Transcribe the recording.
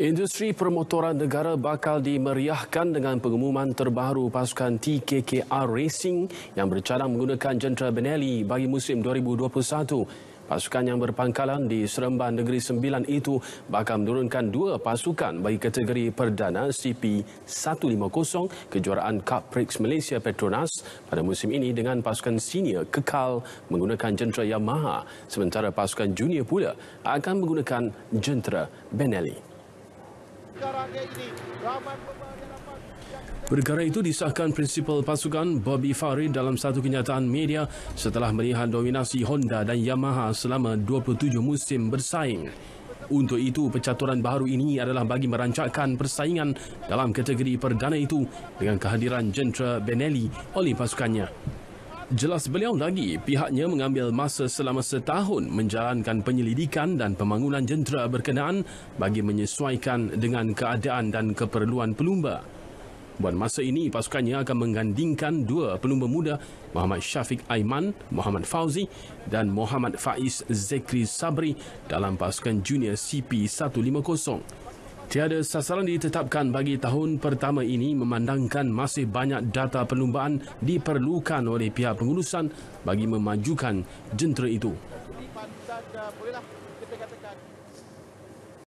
Industri permotoran negara bakal dimeriahkan dengan pengumuman terbaru pasukan TKKR Racing yang bercadang menggunakan jentera Benelli bagi musim 2021. Pasukan yang berpangkalan di Seremban Negeri Sembilan itu bakal menurunkan dua pasukan bagi kategori perdana CP150 kejuaraan Cup Prix Malaysia Petronas pada musim ini dengan pasukan senior kekal menggunakan jentera Yamaha sementara pasukan junior pula akan menggunakan jentera Benelli. Perkara itu disahkan prinsipal pasukan Bobby Farid dalam satu kenyataan media setelah melihat dominasi Honda dan Yamaha selama 27 musim bersaing. Untuk itu, pecaturan baru ini adalah bagi merancakkan persaingan dalam kategori perdana itu dengan kehadiran Jentra Benelli oleh pasukannya. Jelas beliau lagi, pihaknya mengambil masa selama setahun menjalankan penyelidikan dan pembangunan jentera berkenaan bagi menyesuaikan dengan keadaan dan keperluan pelumba. Buat masa ini, pasukannya akan menggandingkan dua pelumba muda, Muhammad Syafiq Aiman, Muhammad Fauzi dan Muhammad Faiz Zekri Sabri dalam pasukan junior CP150. Tiada sasaran ditetapkan bagi tahun pertama ini memandangkan masih banyak data perlumbaan diperlukan oleh pihak pengurusan bagi memajukan jentera itu.